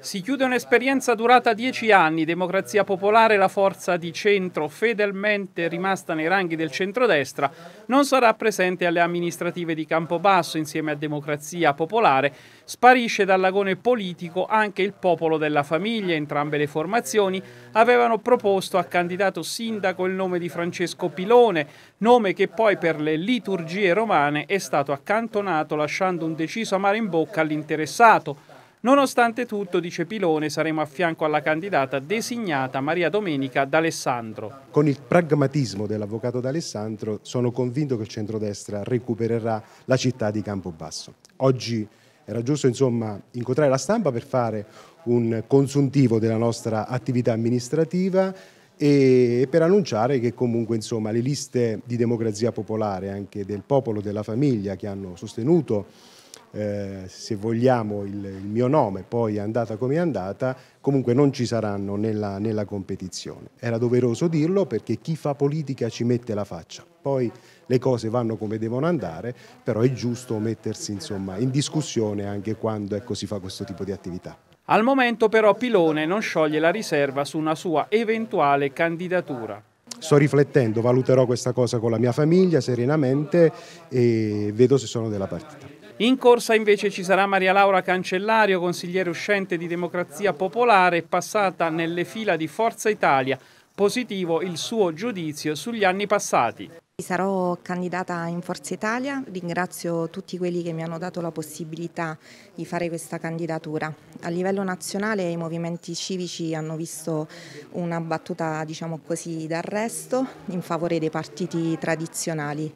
Si chiude un'esperienza durata dieci anni, Democrazia Popolare, la forza di centro fedelmente rimasta nei ranghi del centrodestra, non sarà presente alle amministrative di Campobasso insieme a Democrazia Popolare, sparisce dall'agone politico anche il popolo della famiglia, entrambe le formazioni avevano proposto a candidato sindaco il nome di Francesco Pilone, nome che poi per le liturgie romane è stato accantonato lasciando un deciso amare in bocca all'interessato. Nonostante tutto, dice Pilone, saremo a fianco alla candidata designata Maria Domenica D'Alessandro. Con il pragmatismo dell'avvocato D'Alessandro sono convinto che il centrodestra recupererà la città di Campobasso. Oggi era giusto insomma, incontrare la stampa per fare un consuntivo della nostra attività amministrativa e per annunciare che comunque insomma, le liste di democrazia popolare, anche del popolo, della famiglia che hanno sostenuto eh, se vogliamo il, il, mio nome poi è andata come è andata, comunque non ci saranno nella, nella competizione. Era doveroso dirlo perché chi fa politica ci mette la faccia. Poi le cose vanno come devono andare, però è giusto mettersi insomma, in discussione anche quando ecco, si fa questo tipo di attività. Al momento però Pilone non scioglie la riserva su una sua eventuale candidatura. Sto riflettendo, valuterò questa cosa con la mia famiglia serenamente e vedo se sono della partita. In corsa invece ci sarà Maria Laura Cancellario, consigliere uscente di Democrazia Popolare, passata nelle fila di Forza Italia. Positivo il suo giudizio sugli anni passati. Sarò candidata in Forza Italia, ringrazio tutti quelli che mi hanno dato la possibilità di fare questa candidatura. A livello nazionale i movimenti civici hanno visto una battuta diciamo così, d'arresto in favore dei partiti tradizionali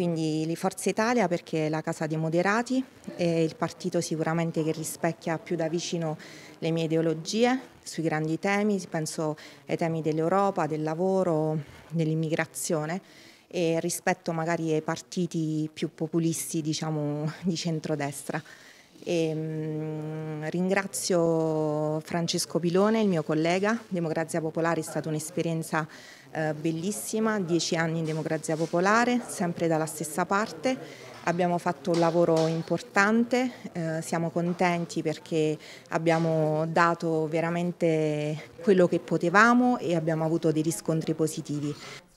quindi di Forza Italia perché è la casa dei moderati, è il partito sicuramente che rispecchia più da vicino le mie ideologie sui grandi temi, penso ai temi dell'Europa, del lavoro, dell'immigrazione e rispetto magari ai partiti più populisti diciamo di centrodestra. E, mh, mm, ringrazio Francesco Pilone, il mio collega. Democrazia Popolare è stata un'esperienza eh, bellissima, dieci anni in Democrazia Popolare, sempre dalla stessa parte. Abbiamo fatto un lavoro importante, eh, siamo contenti perché abbiamo dato veramente quello che potevamo e abbiamo avuto dei riscontri positivi.